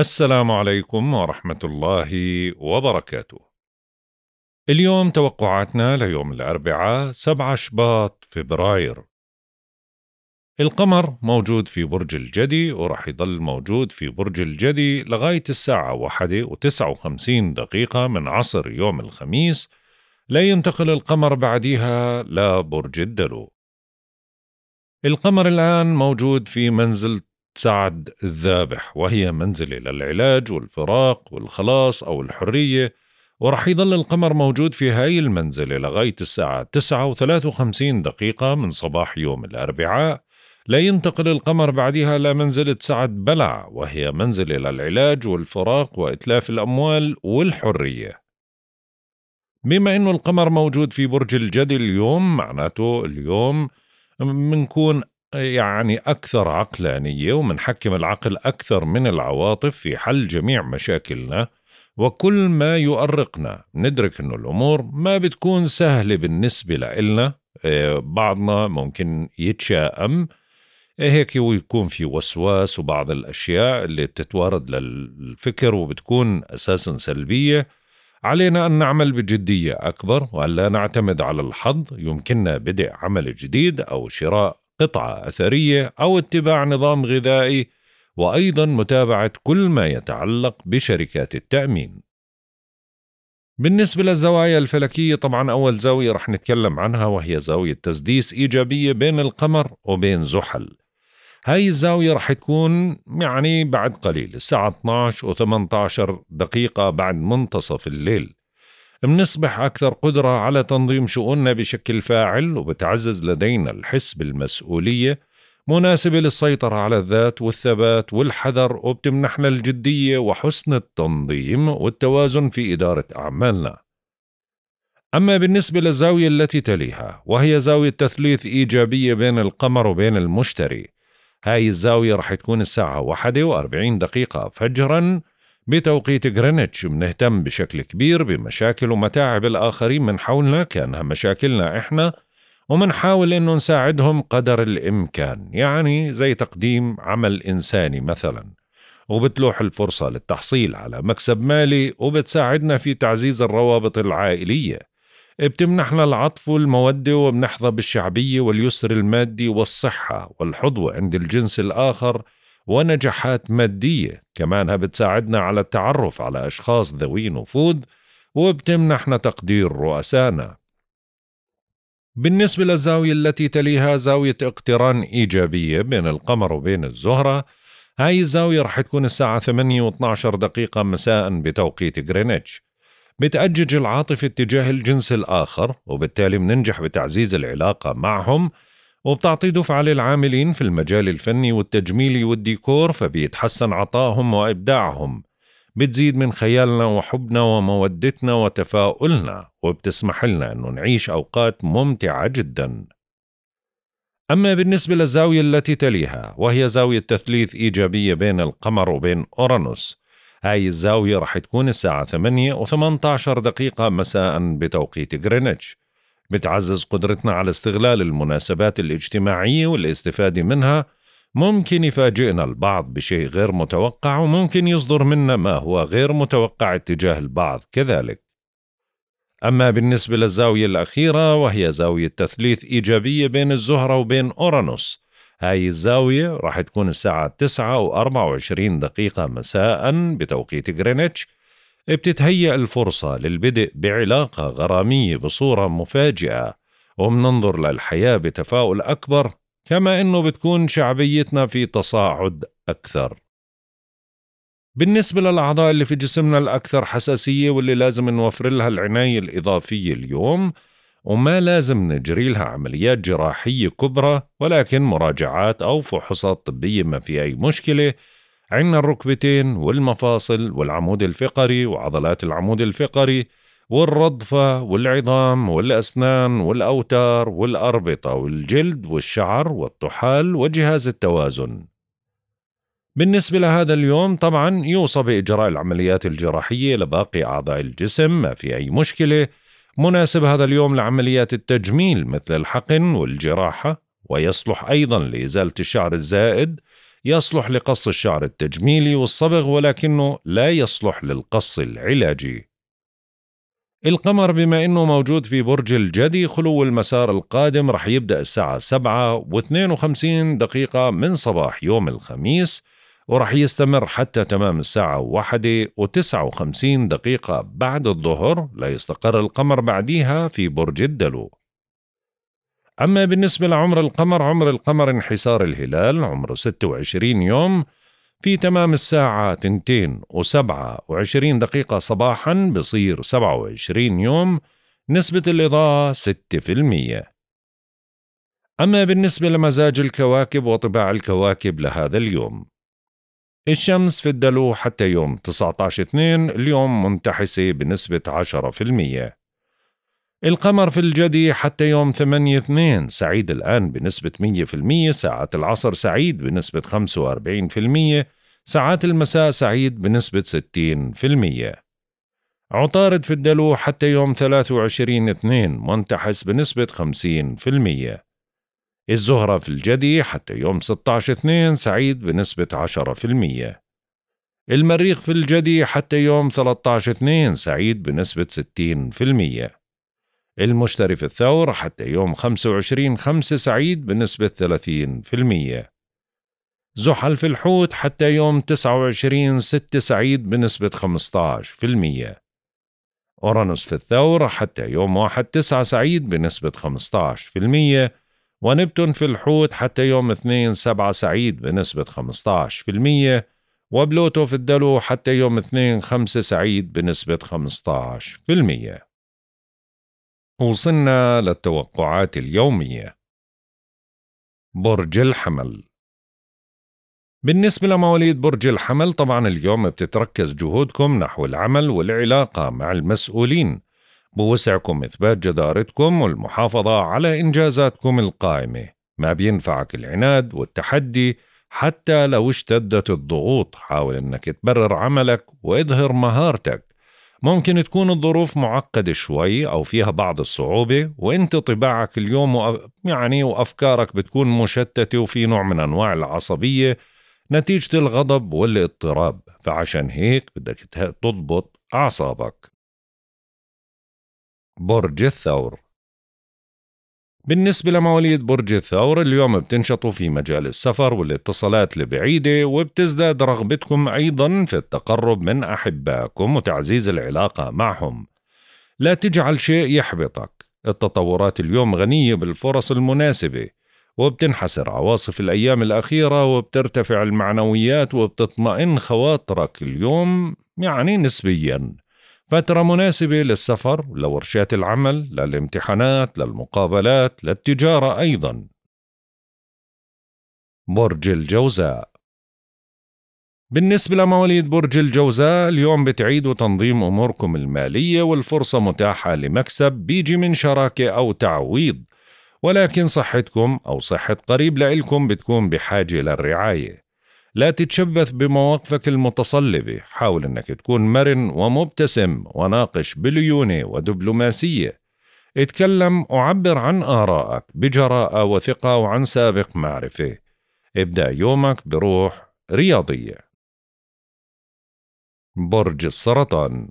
السلام عليكم ورحمة الله وبركاته. اليوم توقعاتنا ليوم الأربعاء 7 شباط فبراير. القمر موجود في برج الجدي وراح يضل موجود في برج الجدي لغاية الساعة واحدة وتسعة وخمسين دقيقة من عصر يوم الخميس لا ينتقل القمر بعدها لبرج الدلو القمر الآن موجود في منزل سعد الذابح وهي منزلة للعلاج والفراق والخلاص أو الحرية ورح يظل القمر موجود في هاي المنزلة لغاية الساعة 9 و53 دقيقة من صباح يوم الأربعاء لا ينتقل القمر بعدها لمنزلة سعد بلع وهي منزلة للعلاج والفراق وإتلاف الأموال والحرية بما أنه القمر موجود في برج الجدي اليوم معناته اليوم منكون يعني أكثر عقلانية ومنحكم العقل أكثر من العواطف في حل جميع مشاكلنا وكل ما يؤرقنا ندرك أنه الأمور ما بتكون سهلة بالنسبة لإلنا آه، بعضنا ممكن يتشائم آه، هيك ويكون في وسواس وبعض الأشياء اللي بتتوارد للفكر وبتكون أساسا سلبية علينا أن نعمل بجدية أكبر وألا نعتمد على الحظ يمكننا بدء عمل جديد أو شراء قطعة أثرية أو اتباع نظام غذائي وأيضا متابعة كل ما يتعلق بشركات التأمين بالنسبة للزوايا الفلكية طبعا أول زاوية رح نتكلم عنها وهي زاوية تسديس إيجابية بين القمر وبين زحل هاي الزاوية رح تكون يعني بعد قليل الساعة 12 و 18 دقيقة بعد منتصف الليل بنصبح أكثر قدرة على تنظيم شؤوننا بشكل فاعل وبتعزز لدينا الحس بالمسؤولية مناسبة للسيطرة على الذات والثبات والحذر وبتمنحنا الجدية وحسن التنظيم والتوازن في إدارة أعمالنا أما بالنسبة للزاوية التي تليها وهي زاوية تثليث إيجابية بين القمر وبين المشتري هاي الزاوية رح تكون الساعة 1 دقيقة فجراً بتوقيت غرينتش بنهتم بشكل كبير بمشاكل ومتاعب الآخرين من حولنا كأنها مشاكلنا إحنا ومنحاول إنه نساعدهم قدر الإمكان يعني زي تقديم عمل إنساني مثلا وبتلوح الفرصة للتحصيل على مكسب مالي وبتساعدنا في تعزيز الروابط العائلية بتمنحنا العطف والمودة وبنحظى بالشعبية واليسر المادي والصحة والحظوة عند الجنس الآخر ونجاحات مادية كمانها بتساعدنا على التعرف على أشخاص ذوي نفوذ وبتمنحنا تقدير رؤسائنا بالنسبة للزاوية التي تليها زاوية اقتران إيجابية بين القمر وبين الزهرة هاي الزاوية رح تكون الساعة 8 و 12 دقيقة مساء بتوقيت غرينتش بتأجج العاطفة اتجاه الجنس الآخر وبالتالي مننجح بتعزيز العلاقة معهم وبتعطي دفعة للعاملين في المجال الفني والتجميلي والديكور فبيتحسن عطائهم وإبداعهم بتزيد من خيالنا وحبنا ومودتنا وتفاؤلنا وبتسمح لنا أنه نعيش أوقات ممتعة جدا أما بالنسبة للزاوية التي تليها وهي زاوية تثليث إيجابية بين القمر وبين أورانوس هاي الزاوية رح تكون الساعة 8 و18 دقيقة مساء بتوقيت غرينتش بتعزز قدرتنا على استغلال المناسبات الاجتماعية والاستفادة منها ممكن يفاجئنا البعض بشيء غير متوقع وممكن يصدر منا ما هو غير متوقع اتجاه البعض كذلك أما بالنسبة للزاوية الأخيرة وهي زاوية تثليث إيجابية بين الزهرة وبين أورانوس هاي الزاوية راح تكون الساعة 9 و 24 دقيقة مساء بتوقيت غرينتش بتتهيأ الفرصة للبدء بعلاقة غرامية بصورة مفاجئة وبننظر للحياة بتفاؤل أكبر كما إنه بتكون شعبيتنا في تصاعد أكثر بالنسبة للأعضاء اللي في جسمنا الأكثر حساسية واللي لازم نوفر لها العناية الإضافية اليوم وما لازم نجري لها عمليات جراحية كبرى ولكن مراجعات أو فحوصات طبية ما في أي مشكلة عندنا الركبتين والمفاصل والعمود الفقري وعضلات العمود الفقري والرضفة والعظام والأسنان والأوتار والأربطة والجلد والشعر والطحال وجهاز التوازن بالنسبة لهذا اليوم طبعا يوصى بإجراء العمليات الجراحية لباقي أعضاء الجسم ما في أي مشكلة مناسب هذا اليوم لعمليات التجميل مثل الحقن والجراحة ويصلح أيضا لإزالة الشعر الزائد يصلح لقص الشعر التجميلي والصبغ ولكنه لا يصلح للقص العلاجي القمر بما انه موجود في برج الجدي خلو المسار القادم رح يبدأ الساعة 7 و52 دقيقة من صباح يوم الخميس ورح يستمر حتى تمام الساعة 1 و59 دقيقة بعد الظهر ليستقر القمر بعديها في برج الدلو أما بالنسبة لعمر القمر عمر القمر انحسار الهلال عمره 26 يوم في تمام الساعة 2 و 27 دقيقة صباحا بصير 27 يوم نسبة الإضاءة 6% أما بالنسبة لمزاج الكواكب وطباع الكواكب لهذا اليوم الشمس في الدلو حتى يوم 19 2 اليوم منتحسة بنسبة 10% القمر في الجدي حتى يوم 8 2 سعيد الآن بنسبة 100% ساعات العصر سعيد بنسبة 45% ساعات المساء سعيد بنسبة 60% عطارد في الدلو حتى يوم 23 2 منتحس بنسبة 50% الزهرة في الجدي حتى يوم 16 2 سعيد بنسبة 10% المريخ في الجدي حتى يوم 13 2 سعيد بنسبة 60% المشتري في الثور حتى يوم 25 خمسة سعيد بنسبة 30% زحل في الحوت حتى يوم 29 ستة سعيد بنسبة 15% أورانوس في الثور حتى يوم 1 9 سعيد بنسبة 15% ونبتون في الحوت حتى يوم 2 7 سعيد بنسبة 15% وبلوتو في الدلو حتى يوم 2 5 سعيد بنسبة 15% وصلنا للتوقعات اليومية برج الحمل بالنسبة لمواليد برج الحمل طبعا اليوم بتتركز جهودكم نحو العمل والعلاقة مع المسؤولين بوسعكم إثبات جدارتكم والمحافظة على إنجازاتكم القائمة ما بينفعك العناد والتحدي حتى لو اشتدت الضغوط حاول أنك تبرر عملك وإظهر مهارتك ممكن تكون الظروف معقدة شوي أو فيها بعض الصعوبة وأنت طباعك اليوم يعني وأفكارك بتكون مشتتة وفي نوع من أنواع العصبية نتيجة الغضب والاضطراب فعشان هيك بدك تضبط أعصابك برج الثور بالنسبة لمواليد برج الثور اليوم بتنشطوا في مجال السفر والاتصالات البعيدة وبتزداد رغبتكم أيضا في التقرب من أحبائكم وتعزيز العلاقة معهم لا تجعل شيء يحبطك التطورات اليوم غنية بالفرص المناسبة وبتنحسر عواصف الأيام الأخيرة وبترتفع المعنويات وبتطمئن خواطرك اليوم يعني نسبياً فترة مناسبة للسفر لورشات العمل للامتحانات للمقابلات للتجارة أيضا برج الجوزاء بالنسبة لمواليد برج الجوزاء اليوم بتعيدوا تنظيم أموركم المالية والفرصة متاحة لمكسب بيجي من شراكة أو تعويض ولكن صحتكم أو صحة قريب لإلكم بتكون بحاجة للرعاية لا تتشبث بمواقفك المتصلبة حاول أنك تكون مرن ومبتسم وناقش بليونة ودبلوماسية اتكلم وعبر عن آرائك بجراءة وثقة وعن سابق معرفة ابدأ يومك بروح رياضية برج السرطان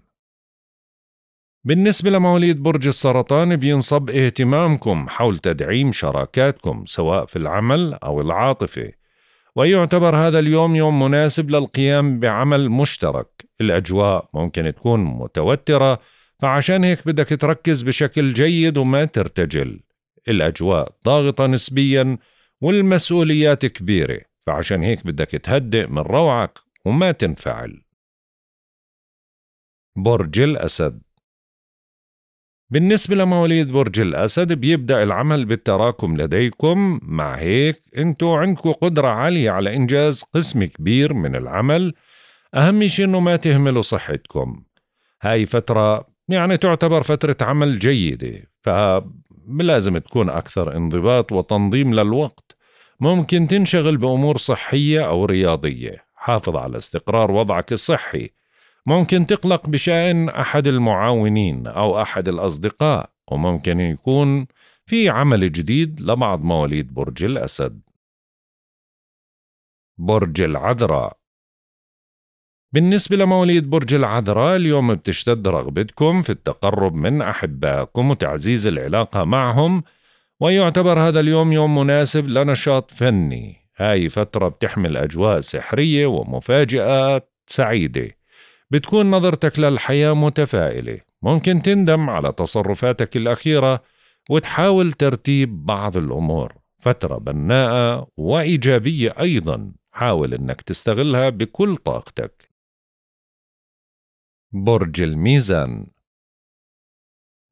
بالنسبة لمواليد برج السرطان بينصب اهتمامكم حول تدعيم شراكاتكم سواء في العمل أو العاطفة ويعتبر هذا اليوم يوم مناسب للقيام بعمل مشترك الأجواء ممكن تكون متوترة فعشان هيك بدك تركز بشكل جيد وما ترتجل الأجواء ضاغطة نسبيا والمسؤوليات كبيرة فعشان هيك بدك تهدئ من روعك وما تنفعل برج الأسد بالنسبة لمواليد برج الأسد بيبدأ العمل بالتراكم لديكم مع هيك انتو عندكم قدرة عالية على إنجاز قسم كبير من العمل أهم شيء إنه ما تهملوا صحتكم هاي فترة يعني تعتبر فترة عمل جيدة فلازم تكون أكثر انضباط وتنظيم للوقت ممكن تنشغل بأمور صحية أو رياضية حافظ على استقرار وضعك الصحي ممكن تقلق بشأن أحد المعاونين أو أحد الأصدقاء وممكن يكون في عمل جديد لبعض مواليد برج الأسد برج العذراء بالنسبة لمواليد برج العذراء اليوم بتشتد رغبتكم في التقرب من أحبائكم وتعزيز العلاقة معهم ويعتبر هذا اليوم يوم مناسب لنشاط فني هاي فترة بتحمل أجواء سحرية ومفاجآت سعيدة بتكون نظرتك للحياة متفائلة ممكن تندم على تصرفاتك الأخيرة وتحاول ترتيب بعض الأمور فترة بناءة وإيجابية أيضا حاول أنك تستغلها بكل طاقتك برج الميزان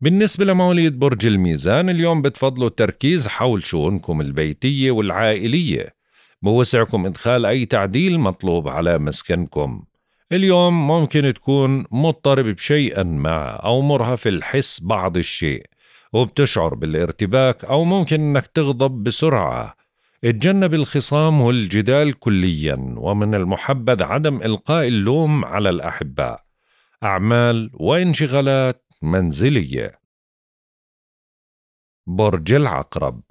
بالنسبة لمواليد برج الميزان اليوم بتفضلوا التركيز حول شؤونكم البيتية والعائلية بوسعكم إدخال أي تعديل مطلوب على مسكنكم اليوم ممكن تكون مضطرب بشيئا ما أو مرهف الحس بعض الشيء وبتشعر بالارتباك أو ممكن أنك تغضب بسرعة اتجنب الخصام والجدال كليا ومن المحبذ عدم إلقاء اللوم على الأحباء أعمال وانشغالات منزلية برج العقرب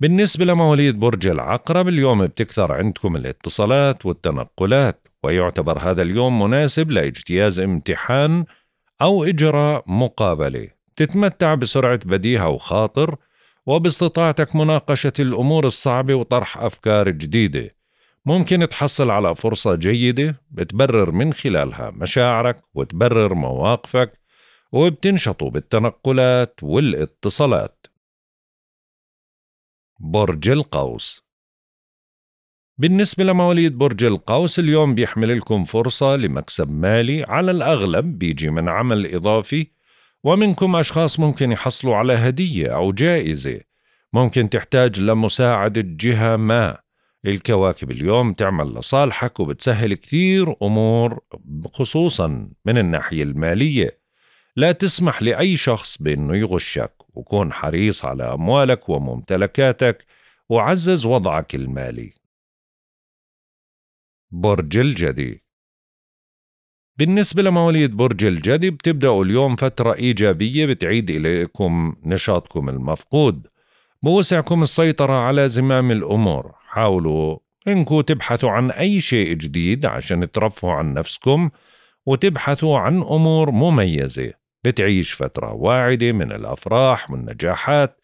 بالنسبة لمواليد برج العقرب اليوم بتكثر عندكم الاتصالات والتنقلات ويعتبر هذا اليوم مناسب لاجتياز امتحان أو إجراء مقابلة تتمتع بسرعة بديهة وخاطر وباستطاعتك مناقشة الأمور الصعبة وطرح أفكار جديدة ممكن تحصل على فرصة جيدة بتبرر من خلالها مشاعرك وتبرر مواقفك وبتنشطوا بالتنقلات والاتصالات برج القوس بالنسبة لمواليد برج القوس اليوم بيحمل لكم فرصة لمكسب مالي على الأغلب بيجي من عمل إضافي ومنكم أشخاص ممكن يحصلوا على هدية أو جائزة ممكن تحتاج لمساعدة جهة ما الكواكب اليوم تعمل لصالحك وبتسهل كثير أمور خصوصا من الناحية المالية لا تسمح لأي شخص بأنه يغشك وكون حريص على أموالك وممتلكاتك وعزز وضعك المالي برج الجدي بالنسبة لمواليد برج الجدي بتبدأوا اليوم فترة إيجابية بتعيد إليكم نشاطكم المفقود بوسعكم السيطرة على زمام الأمور حاولوا إنكم تبحثوا عن أي شيء جديد عشان ترفهوا عن نفسكم وتبحثوا عن أمور مميزة بتعيش فترة واعدة من الأفراح والنجاحات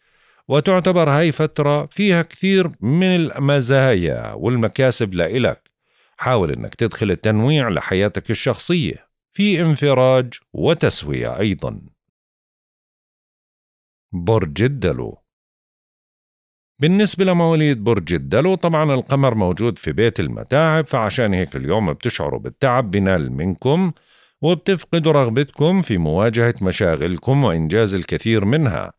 وتعتبر هاي فترة فيها كثير من المزايا والمكاسب لإلك حاول أنك تدخل التنويع لحياتك الشخصية في انفراج وتسوية أيضا برج الدلو بالنسبة لمواليد برج الدلو طبعا القمر موجود في بيت المتاعب فعشان هيك اليوم بتشعروا بالتعب بنال منكم وبتفقدوا رغبتكم في مواجهة مشاغلكم وإنجاز الكثير منها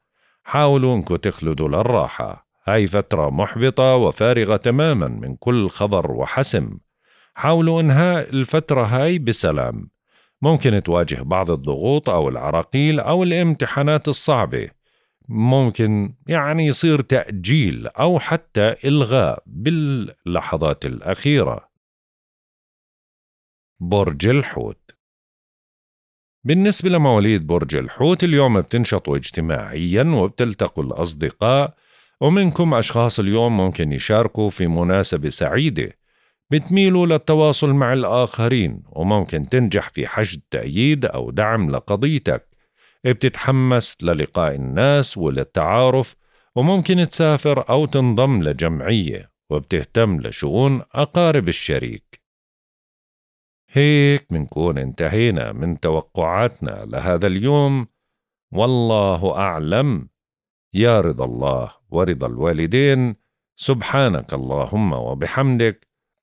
حاولوا أنكم تخلدوا للراحة هاي فترة محبطة وفارغة تماما من كل خبر وحسم حاولوا إنهاء الفترة هاي بسلام ممكن تواجه بعض الضغوط أو العراقيل أو الامتحانات الصعبة ممكن يعني يصير تأجيل أو حتى إلغاء باللحظات الأخيرة برج الحوت بالنسبة لمواليد برج الحوت اليوم بتنشطوا اجتماعيا وبتلتقوا الأصدقاء ومنكم أشخاص اليوم ممكن يشاركوا في مناسبة سعيدة بتميلوا للتواصل مع الآخرين وممكن تنجح في حشد تأييد أو دعم لقضيتك بتتحمس للقاء الناس وللتعارف وممكن تسافر أو تنضم لجمعية وبتهتم لشؤون أقارب الشريك هيك منكون انتهينا من توقعاتنا لهذا اليوم والله أعلم يا رضا الله ورضا الوالدين سبحانك اللهم وبحمدك